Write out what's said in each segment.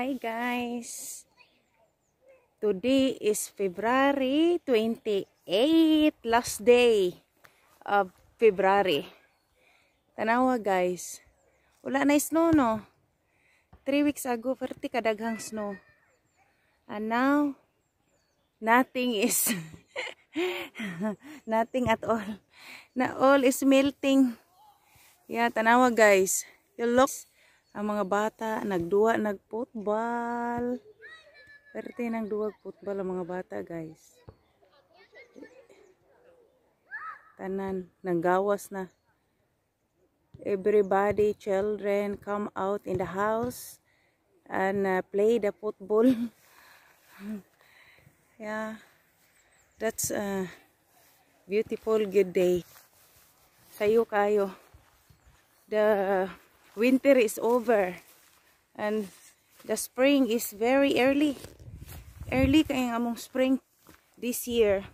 Hi guys! Today is February 28, last day of February. Tanawa guys. Wala na snow no? 3 weeks ago, perti kadaghang snow. And now, nothing is, nothing at all. Na all is melting. Yeah, tanawa guys. You look ang mga bata nagduwa nagfootball perte nang duwag football ang mga bata guys tanan nanggawas na everybody children come out in the house and uh, play the football yeah that's a uh, beautiful good day sayo kayo the winter is over and the spring is very early early kay among spring this year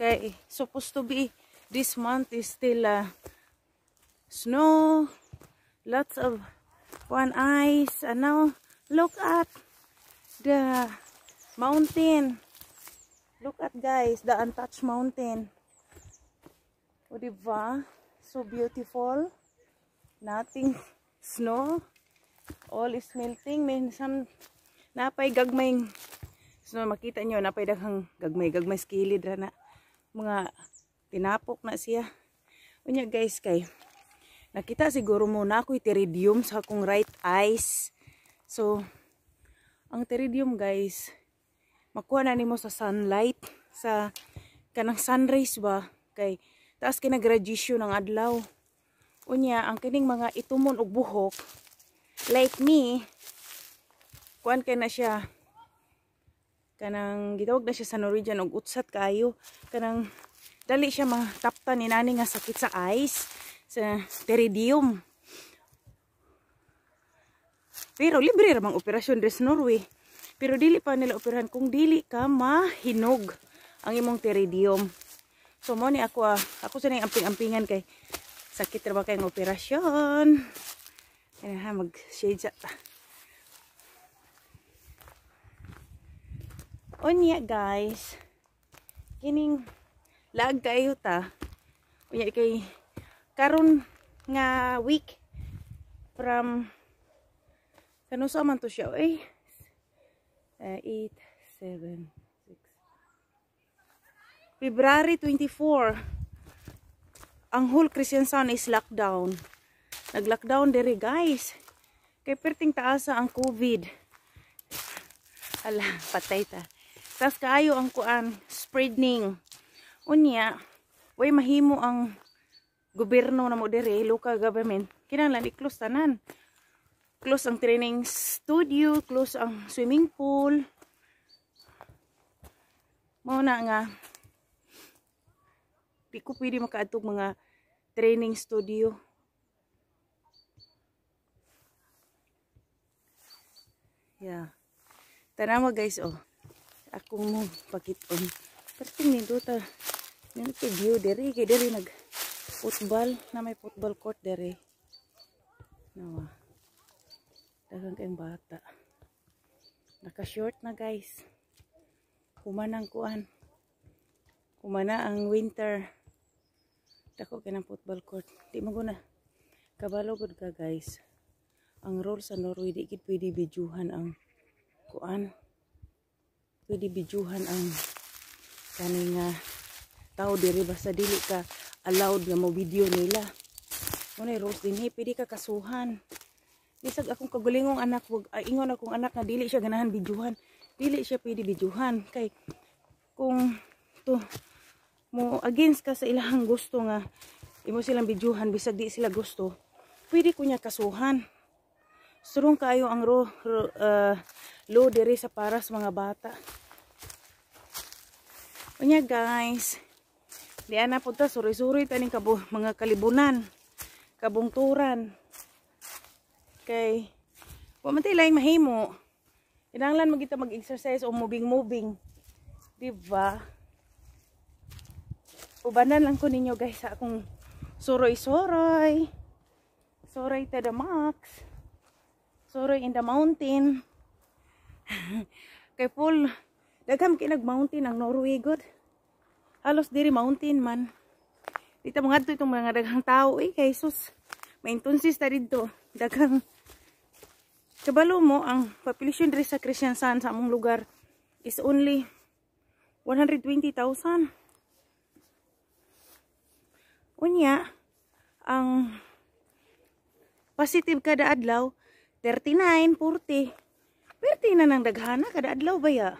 kay supposed to be this month is still uh, snow lots of one ice and now look at the mountain look at guys the untouched mountain o diba so beautiful nothing snow. All is melting. May some napay gagmay snow. Makita nyo, napay daghang gagmay. Gagmay skilid ra na. Mga tinapok na siya. Unya guys kay nakita siguro muna ako teridium sa akong right eyes. So, ang teridium guys, makuha na nimo sa sunlight, sa kanang sunrise ba, kay taas kinagraduation ng adlaw unya ang kining mga itumon og buhok like me kuan kay na siya kanang gitawag na siya sa Norwegian og utsat kayo kanang dali siya mataptan ni nani nga sakit sa eyes sa pteridium pero libre ra mang operasyon dress Norway pero dili pa nila operahan kung dili ka mahinog ang imong pteridium so mo ni ako ah, ako sa ang amping-ampingan kay sakit ra ba kayong operasyon kaya ha mag shade ta unya guys kining lag kayo ta unya kay karun nga week from kanusa man to siya eh 8, 7, 6 February 24 ang whole Christian Sun is lockdown. Nag-lockdown dere guys. Kay perting taasa ang COVID. Ala, patay ta. Tas kaayo ang kuan, spreading. Unya, way mahimo ang gobyerno na mo dere, local government. Kinahanglan i-close tanan. Close ang training studio, close ang swimming pool. Mao na nga di ko pwede makaadtog mga training studio yeah tara mo guys oh akong mo pakiton perting ni ta nang view dere kay dere nag football na may football court dere nawa dagang kayong bata naka short na guys kumanang kuan kumana ang winter ako kinang football court di mo na kabalo gud ka guys ang rule sa Norway di gid pwede bijuhan ang kuan pwede bijuhan ang kaning nga tao diri basta dili ka allowed nga mo video nila unay rules din hey, pwede ka kasuhan bisag akong kagulingong anak wag ay, ah, ingon akong anak na dili siya ganahan bidyuhan dili siya pwede bidyuhan kay kung to mo against ka sa ilang gusto nga imo silang bidyuhan bisag di sila gusto pwede kunya kasuhan surong kayo ang ro, ro, uh, ah, law diri sa para sa mga bata unya guys di ana punta suri-suri taning kabo mga kalibunan kabungturan kay wa lang tay laing mahimo inanglan magita mag-exercise o moving moving diba ba ubanan lang ko ninyo guys sa akong suroy-suroy suroy to the max suroy in the mountain kay full dagham kinag mountain ang Norway god halos diri mountain man dito mga dito itong mga daghang tao eh kay sus may intunsis na dito daghang kabalo mo ang population diri sa Christian Sun sa among lugar is only 120,000 Unya, ang positive kada adlaw, 39, 40. 40 na nang daghana kada adlaw baya ya?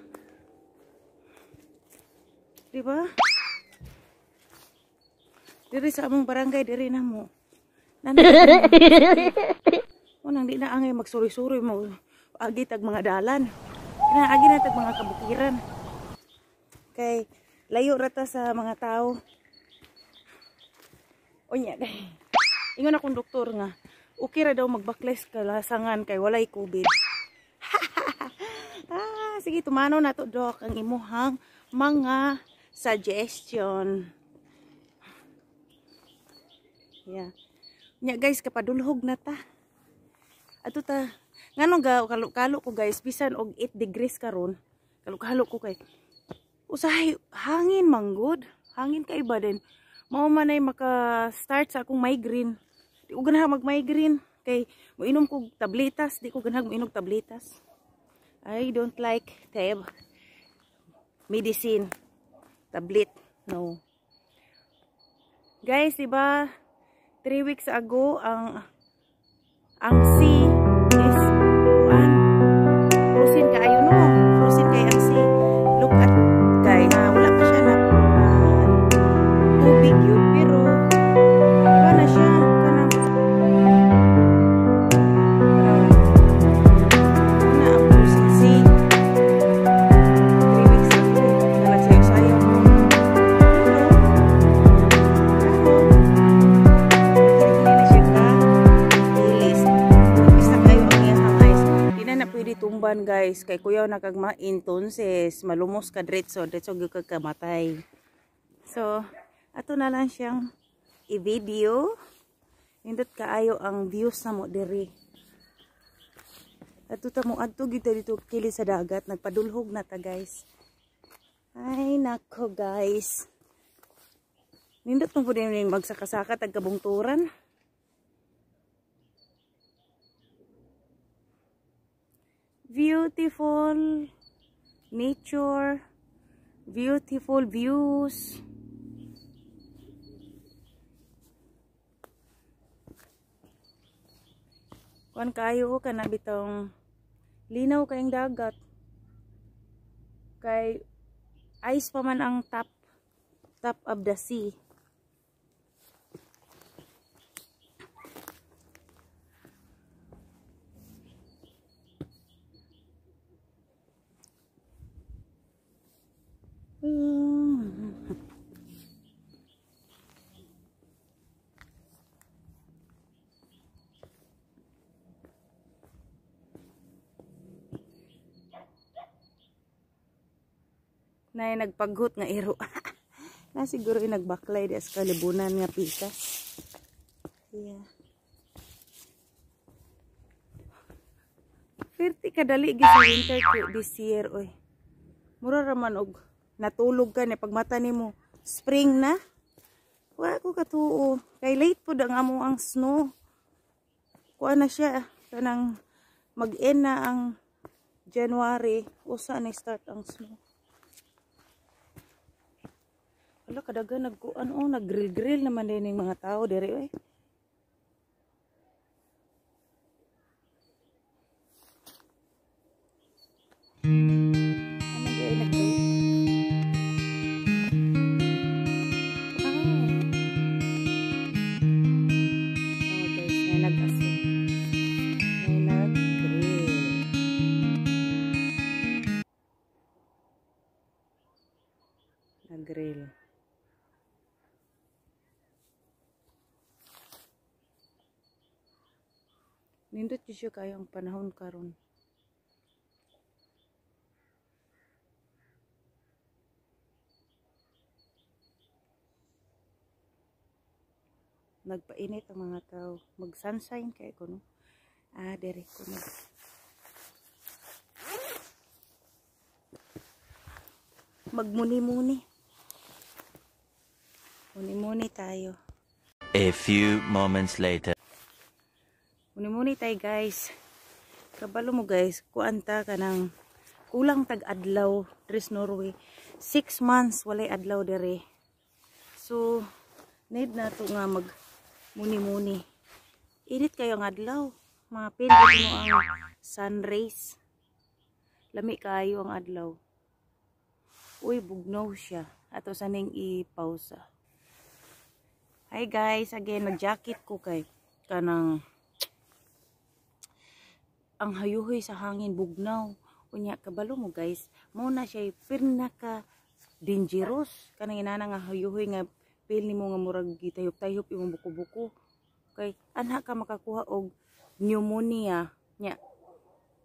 Diba? Diri sa among barangay, diri na mo. Unang di na angay magsuri-suri mo. Agi tag mga dalan. Inaagi na tag mga kabukiran. Kay layo rata sa mga tao. Unya day. Ingon akong doktor nga, okay ra daw magbakles kalasangan kay walay COVID. ah, sige, tumano na to, Doc, ang imuhang mga suggestion. Yeah. Nya guys, kapadulhog na ta. Ato ta, ngano ga kalo ko guys, bisan og 8 degrees karon. Kalo-kalo ko kay usahay hangin manggod. Hangin kay ba din mao man ay maka-start sa akong migraine. Di ko ganahan mag-migraine. Kay, moinom ko tabletas. Di ko ganahan moinom tabletas. I don't like tab medicine. Tablet. No. Guys, diba, 3 weeks ago, ang ang sea guys kay kuyaw na kag malumos ka diretso diretso gyud kag kamatay so ato na lang siyang i-video indot kaayo ang views sa mo diri ato ta mo adto gyud dito kili sa dagat nagpadulhog na ta guys ay nako guys nindot mo pud magsa magsakasaka tagkabungturan beautiful nature beautiful views kuan kayo kana bitong linaw kayong dagat kay ice pa man ang top top of the sea na nagpaghut nga iro na siguro yung nagbaklay di as kalibunan nga pikas yeah perti kadali gisa winter trip this year oy mura raman og natulog ka ni pagmata nimo spring na wa ko katuo kay late po da nga mo ang snow kuha na siya ah. kanang mag-end na ang January usa na start ang snow wala kadaga nag ano nag-grill-grill naman din ng mga tao dere oi. Thank you. nindot jud kayo ang panahon karon nagpainit ang mga tao mag sunshine kay ko no ah dire ko no magmuni-muni muni-muni tayo a few moments later Unimuni tayo guys. Kabalo mo guys, kuanta ka ng kulang tag adlaw dres Norway. 6 months walay adlaw dere. So need na to nga mag muni-muni. Init kayo ang adlaw. Mga pindot mo ang sun rays. Lami kayo ang adlaw. Uy, bugnaw siya. Ato saning ipausa. Hi guys, again, nag-jacket ko kay kanang ang hayuhoy sa hangin bugnaw unya kabalo mo guys mo na siya pinaka dangerous kanang inana nga hayuhoy nga pil nimo nga murag gitayop-tayop imong buko-buko kay anha ka makakuha og pneumonia nya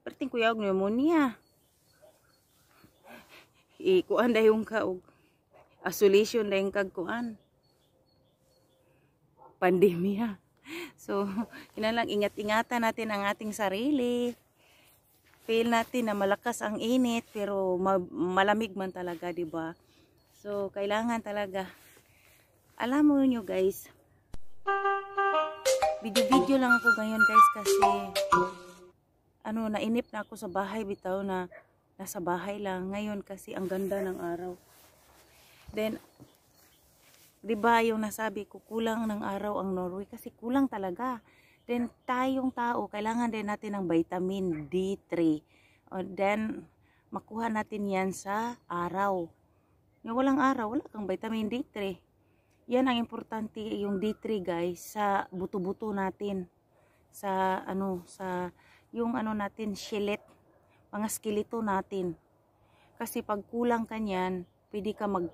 perting kuya og pneumonia ikuan dayon ka og isolation dayon kag kuan pandemya so, yun lang, ingat-ingatan natin ang ating sarili. Feel natin na malakas ang init, pero ma malamig man talaga, di ba So, kailangan talaga. Alam mo nyo guys, video-video lang ako ngayon guys kasi ano, nainip na ako sa bahay bitaw na nasa bahay lang. Ngayon kasi ang ganda ng araw. Then, 'di ba yung nasabi ko kulang ng araw ang Norway kasi kulang talaga then tayong tao kailangan din natin ng vitamin D3 o then makuha natin yan sa araw yung walang araw wala kang vitamin D3 yan ang importante yung D3 guys sa buto-buto natin sa ano sa yung ano natin skillet mga skeleto natin kasi pag kulang kanyan pwede ka mag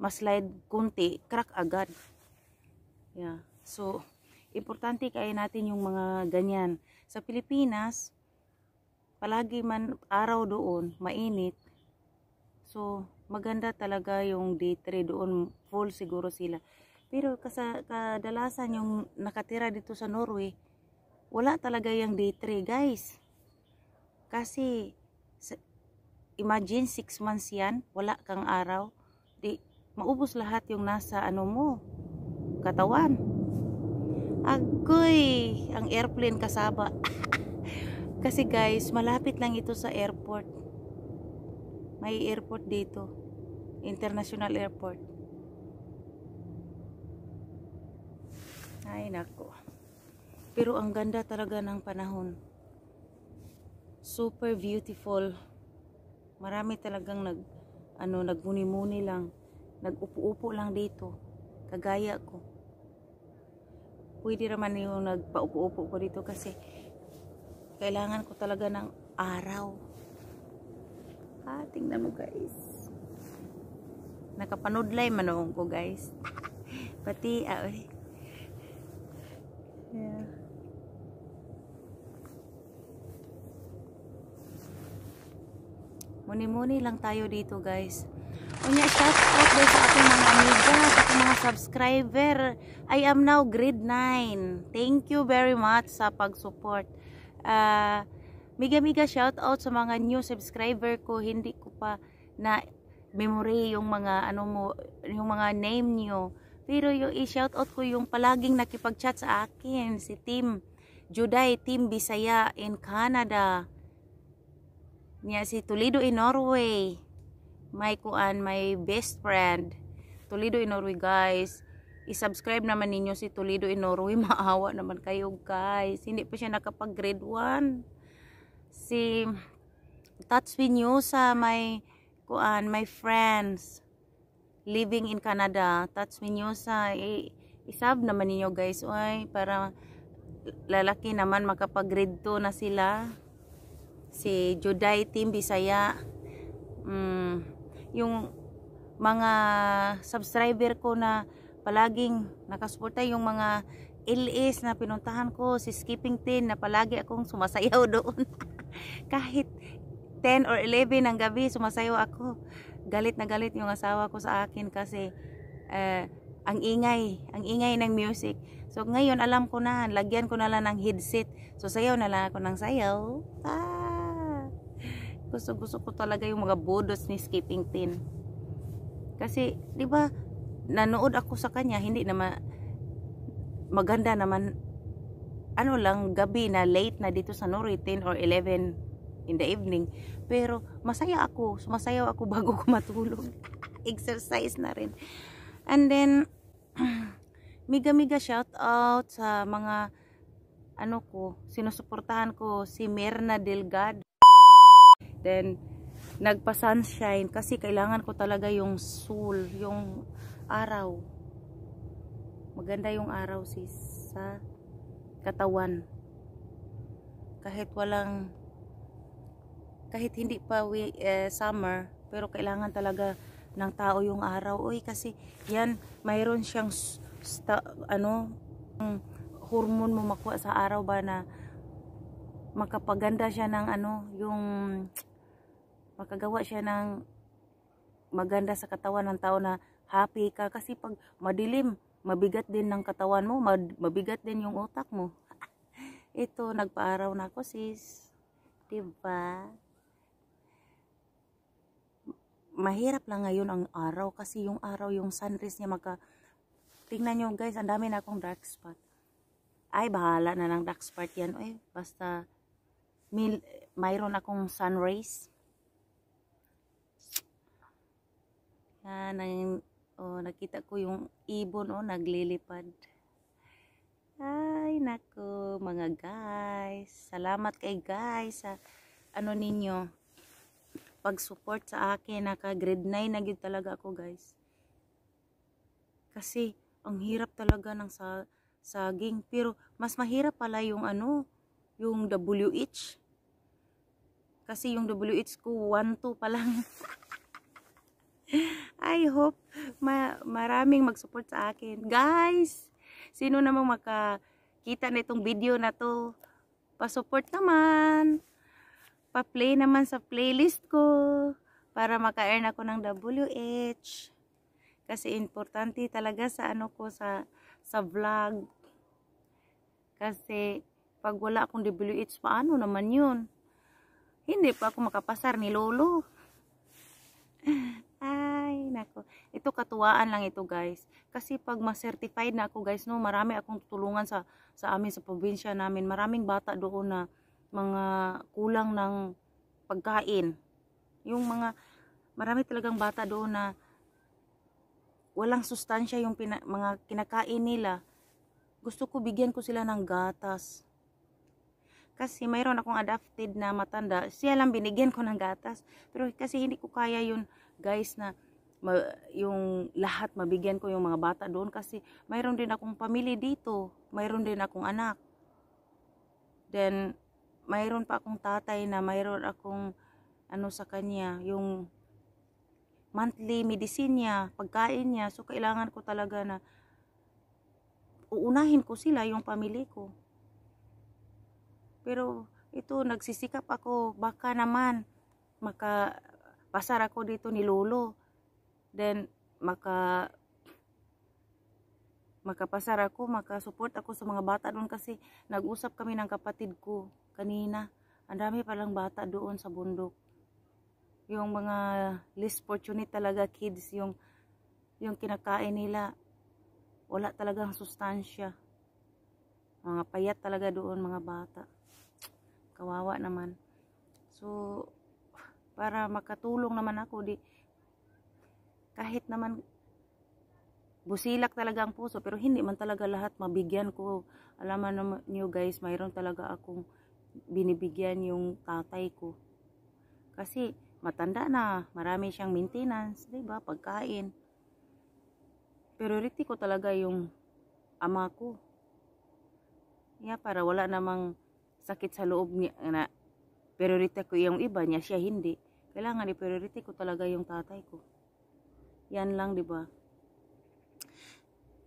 mas maslide kunti, crack agad. Yeah. So, importante kaya natin yung mga ganyan. Sa Pilipinas, palagi man araw doon, mainit. So, maganda talaga yung day 3 doon, full siguro sila. Pero kasa, kadalasan yung nakatira dito sa Norway, wala talaga yung day 3 guys. Kasi, imagine 6 months yan, wala kang araw maubos lahat yung nasa ano mo, katawan. Agoy, ang airplane kasaba. Kasi guys, malapit lang ito sa airport. May airport dito. International airport. Ay nako. Pero ang ganda talaga ng panahon. Super beautiful. Marami talagang nag ano nagmuni-muni lang. Nag-upo-upo lang dito. Kagaya ko. Pwede naman yung nagpaupo-upo ko dito kasi kailangan ko talaga ng araw. Ha, tingnan mo guys. Nakapanudlay manong ko guys. Pati, ah, eh. Yeah. Muni-muni lang tayo dito guys. Unya, stop birthday sa ating mga amiga, sa ating mga subscriber. I am now grade 9. Thank you very much sa pag-support. Uh, ah, mega miga shoutout sa mga new subscriber ko. Hindi ko pa na memory yung mga ano mo yung mga name niyo pero yung i shout out ko yung palaging nakipag-chat sa akin si Team Juday Team Bisaya in Canada niya si Toledo in Norway my kuan, my best friend, Tulido in Norway, guys. I-subscribe naman ninyo si Tulido in Norway. Maawa naman kayo guys. Hindi pa siya nakapag grade 1. Si Tatswin sa my kuan, my friends living in Canada. Tatswin Yosa, i-sub naman ninyo guys. Oy, para lalaki naman makapag grade 2 na sila. Si Juday Tim Bisaya. Mm, yung mga subscriber ko na palaging nakasuporta yung mga LS na pinuntahan ko, si Skipping 10 na palagi akong sumasayaw doon. Kahit 10 or 11 ng gabi, sumasayaw ako. Galit na galit yung asawa ko sa akin kasi uh, ang ingay, ang ingay ng music. So ngayon alam ko na, lagyan ko na lang ng headset. So sayaw na lang ako ng sayaw. Ah! gusto gusto ko talaga yung mga bodos ni skipping tin kasi di ba nanood ako sa kanya hindi naman maganda naman ano lang gabi na late na dito sa Nori 10 or 11 in the evening pero masaya ako sumasayaw ako bago ko matulog exercise na rin and then miga miga shout out sa mga ano ko sinusuportahan ko si Merna Delgado Then, nagpa-sunshine kasi kailangan ko talaga yung soul yung araw. Maganda yung araw sis sa katawan. Kahit walang kahit hindi pa we, eh, summer, pero kailangan talaga ng tao yung araw. Uy, kasi yan, mayroon siyang sta, ano, hormone mo makuha sa araw ba na makapaganda siya ng ano, yung makagawa siya ng maganda sa katawan ng tao na happy ka kasi pag madilim mabigat din ng katawan mo mabigat din yung utak mo ito nagpaaraw na ako sis diba mahirap lang ngayon ang araw kasi yung araw yung sunrise niya magka tingnan nyo guys ang dami na akong dark spot ay bahala na ng dark spot yan ay basta mil, mayroon akong sun rays Yan, ang, oh, nakita ko yung ibon, oh, naglilipad. Ay, nako, mga guys. Salamat kay guys sa, ano ninyo, pag-support sa akin. Naka grade 9 na yun talaga ako, guys. Kasi, ang hirap talaga ng sa, saging. Pero, mas mahirap pala yung ano, yung WH. Kasi yung WH ko 1-2 pa lang. I hope ma maraming mag-support sa akin. Guys, sino namang makakita na itong video na to, pa-support naman. Pa-play naman sa playlist ko para maka-earn ako ng WH. Kasi importante talaga sa ano ko sa sa vlog. Kasi pag wala akong WH, paano naman yun? Hindi pa ako makapasar ni Lolo. Ay, nako. Ito katuwaan lang ito, guys. Kasi pag ma-certified na ako, guys, no, marami akong tutulungan sa sa amin sa probinsya namin. Maraming bata doon na mga kulang ng pagkain. Yung mga marami talagang bata doon na walang sustansya yung pina, mga kinakain nila. Gusto ko bigyan ko sila ng gatas. Kasi mayroon akong adapted na matanda. Siya lang binigyan ko ng gatas. Pero kasi hindi ko kaya yun guys na ma, yung lahat mabigyan ko yung mga bata doon kasi mayroon din akong pamilya dito mayroon din akong anak then mayroon pa akong tatay na mayroon akong ano sa kanya yung monthly medicine niya pagkain niya so kailangan ko talaga na uunahin ko sila yung pamilya ko pero ito nagsisikap ako baka naman maka pasar ako dito ni Lolo. Then, maka makapasar ako, makasupport ako sa mga bata doon kasi nag-usap kami ng kapatid ko kanina. Ang dami palang bata doon sa bundok. Yung mga least fortunate talaga kids, yung, yung kinakain nila, wala talagang sustansya. Mga payat talaga doon mga bata. Kawawa naman. So, para makatulong naman ako di kahit naman busilak talaga ang puso pero hindi man talaga lahat mabigyan ko alam naman nyo guys mayroon talaga akong binibigyan yung tatay ko kasi matanda na marami siyang maintenance ba diba? pagkain priority ko talaga yung ama ko yeah, para wala namang sakit sa loob niya na priority ko yung iba niya siya hindi kailangan i-priority ko talaga yung tatay ko. Yan lang, di ba?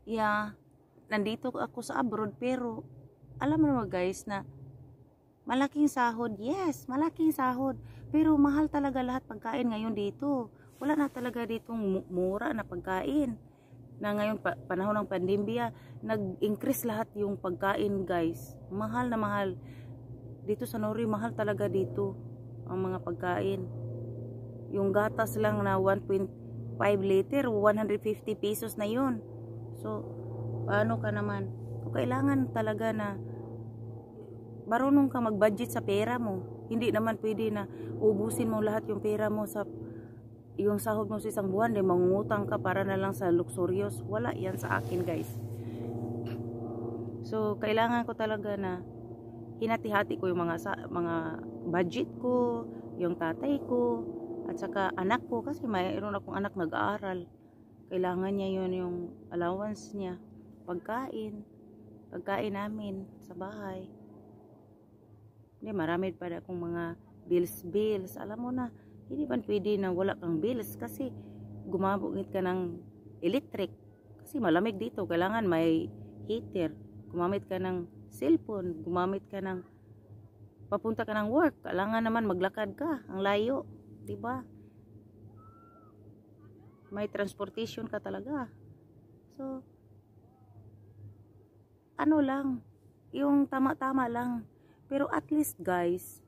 Yeah, nandito ako sa abroad pero alam mo naman guys na malaking sahod, yes, malaking sahod. Pero mahal talaga lahat pagkain ngayon dito. Wala na talaga ditong mura na pagkain. Na ngayon, pa panahon ng pandemya, nag-increase lahat yung pagkain guys. Mahal na mahal. Dito sa Nori, mahal talaga dito ang mga pagkain yung gatas lang na 1.5 liter 150 pesos na yun so paano ka naman kailangan talaga na marunong ka mag budget sa pera mo hindi naman pwede na ubusin mo lahat yung pera mo sa yung sahod mo sa isang buwan, di mangungutang ka para na lang sa luxurious. Wala yan sa akin, guys. So, kailangan ko talaga na hinati-hati ko yung mga sa, mga budget ko, yung tatay ko, at saka anak ko kasi mayroon akong anak nag-aaral. Kailangan niya yun yung allowance niya. Pagkain. Pagkain namin sa bahay. Hindi, marami pa na akong mga bills-bills. Alam mo na, hindi ba pwede na wala kang bills kasi gumabugit ka ng electric. Kasi malamig dito. Kailangan may heater. Gumamit ka ng cellphone. Gumamit ka ng papunta ka ng work. Kailangan naman maglakad ka. Ang layo. 'di ba? May transportation ka talaga. So ano lang, yung tama-tama lang. Pero at least guys,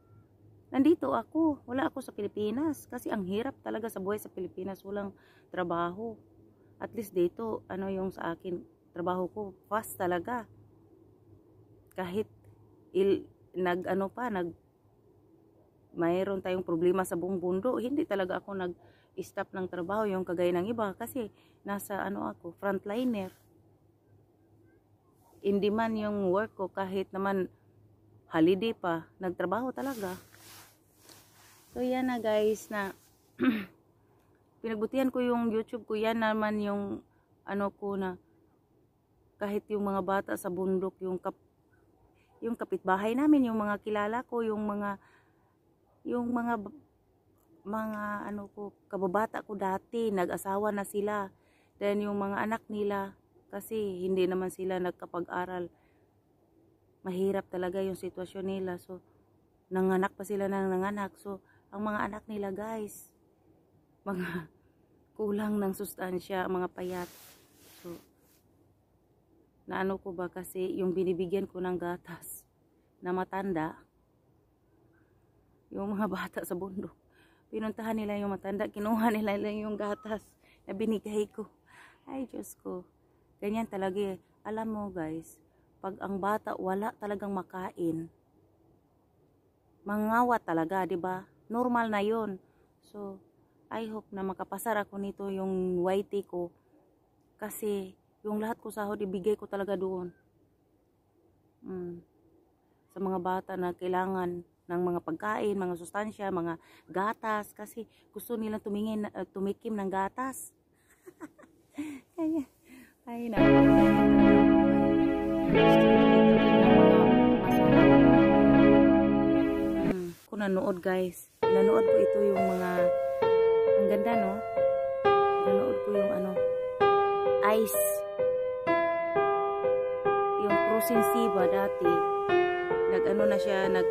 nandito ako. Wala ako sa Pilipinas kasi ang hirap talaga sa buhay sa Pilipinas, walang trabaho. At least dito, ano yung sa akin, trabaho ko fast talaga. Kahit il, nag ano pa, nag mayroon tayong problema sa buong bundo, hindi talaga ako nag-stop ng trabaho yung kagaya ng iba kasi nasa ano ako, frontliner. In demand yung work ko kahit naman holiday pa, nagtrabaho talaga. So yan na guys na pinagbutihan ko yung YouTube ko, yan naman yung ano ko na kahit yung mga bata sa bundok, yung kap yung kapitbahay namin, yung mga kilala ko, yung mga yung mga mga ano ko kababata ko dati nag-asawa na sila then yung mga anak nila kasi hindi naman sila nagkapag-aral mahirap talaga yung sitwasyon nila so nanganak pa sila ng nanganak so ang mga anak nila guys mga kulang ng sustansya mga payat so naano ko ba kasi yung binibigyan ko ng gatas na matanda yung mga bata sa bundok. Pinuntahan nila yung matanda, kinuha nila lang yung gatas na binigay ko. Ay, Diyos ko. Ganyan talaga eh. Alam mo guys, pag ang bata wala talagang makain, mangawa talaga, di ba? Normal na yon. So, I hope na makapasar ako nito yung whitey ko. Kasi, yung lahat ko sahod, ibigay ko talaga doon. Mm. Sa mga bata na kailangan ng mga pagkain, mga sustansya, mga gatas kasi gusto nila tumingin uh, tumikim ng gatas. Kaya ay na. Hmm, kung nanood guys, nanood ko ito yung mga ang ganda no. Nanood ko yung ano ice yung Prosensiva dati nag ano na siya nag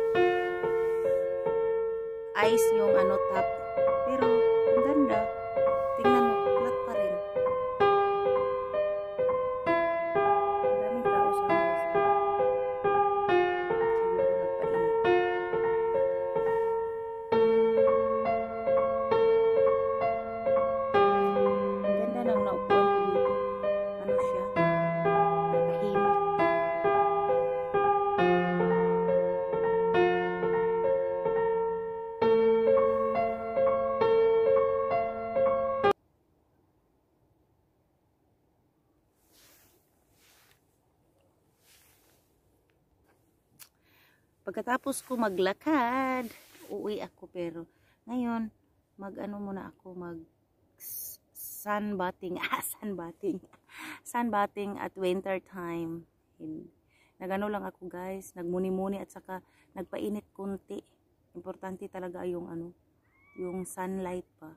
guys yung ano top pagkatapos ko maglakad uuwi ako pero ngayon mag ano muna ako mag sunbathing ah, sunbathing sunbathing at winter time nagano lang ako guys nagmuni-muni at saka nagpainit kunti importante talaga yung ano yung sunlight pa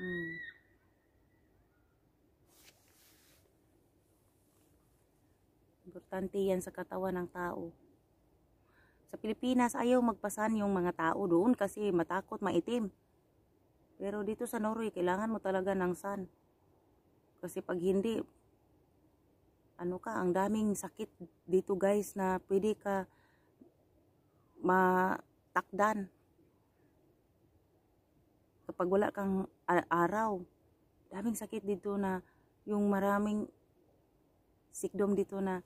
mm. importante yan sa katawan ng tao sa Pilipinas, ayaw magpasan yung mga tao doon kasi matakot, maitim. Pero dito sa Norway, kailangan mo talaga ng sun. Kasi pag hindi, ano ka, ang daming sakit dito guys na pwede ka matakdan. Kapag wala kang araw, daming sakit dito na yung maraming sikdom dito na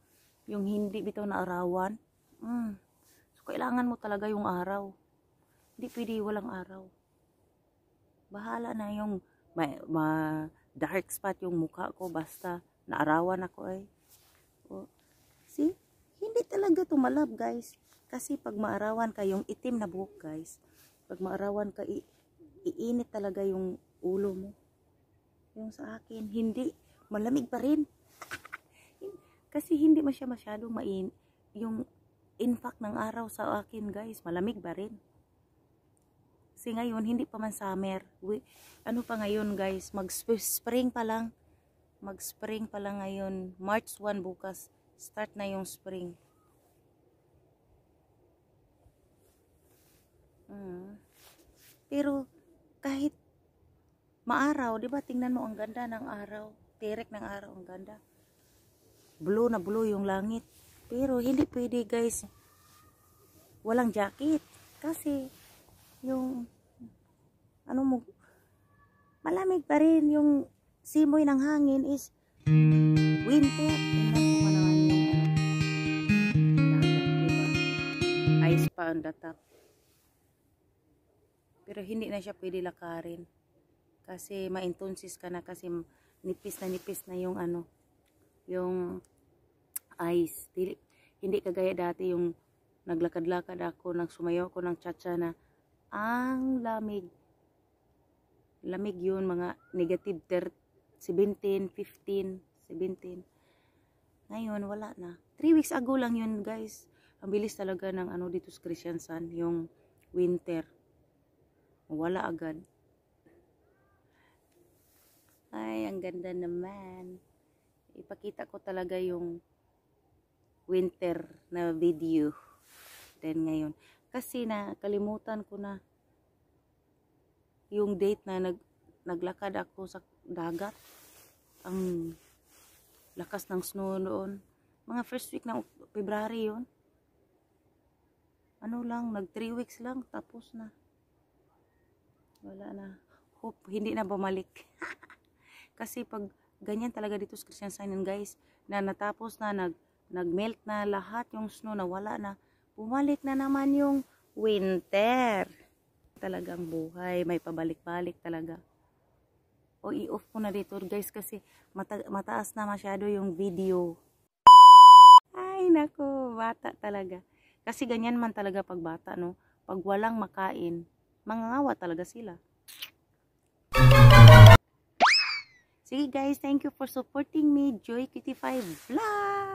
yung hindi bitaw na arawan. Mm. Kailangan mo talaga yung araw. Hindi pwede walang araw. Bahala na yung ma, ma dark spot yung mukha ko basta naarawan ako ay. Eh. Oh. See? Hindi talaga tumalab guys. Kasi pag maarawan ka yung itim na buhok guys, pag maarawan ka iinit talaga yung ulo mo. Yung sa akin, hindi. Malamig pa rin. Kasi hindi masya masyadong main. Yung impact ng araw sa akin guys. Malamig ba rin? Kasi ngayon, hindi pa man summer. We, ano pa ngayon guys? Mag-spring pa lang. Mag-spring pa lang ngayon. March 1 bukas. Start na yung spring. Mm. Pero, kahit maaraw, di ba? Tingnan mo ang ganda ng araw. Tirek ng araw, ang ganda. Blue na blue yung langit. Pero hindi pwede guys walang jacket kasi yung ano mo malamig pa rin yung simoy ng hangin is winter ice pa ang datap pero hindi na siya pwede lakarin kasi maintonsis ka na kasi nipis na nipis na yung ano yung ice. Hindi, hindi kagaya dati yung naglakad-lakad ako, nang sumayo ko ng chacha na ang lamig. Lamig yun, mga negative 17, 15, 17. Ngayon, wala na. 3 weeks ago lang yun, guys. Ang bilis talaga ng ano dito sa Christian Sun, yung winter. Wala agad. Ay, ang ganda naman. Ipakita ko talaga yung winter na video then ngayon kasi na kalimutan ko na yung date na nag, naglakad ako sa dagat ang lakas ng snow noon mga first week ng February yon ano lang nag 3 weeks lang tapos na wala na hope hindi na bumalik kasi pag ganyan talaga dito sa Christian Sign guys na natapos na nag nagmelt na lahat yung snow na wala na bumalik na naman yung winter talagang buhay may pabalik-balik talaga o i-off ko na dito guys kasi mata mataas na masyado yung video ay nako bata talaga kasi ganyan man talaga pag bata no pag walang makain mangangawa talaga sila Sige guys, thank you for supporting me, Joy kitty 5 Vlog!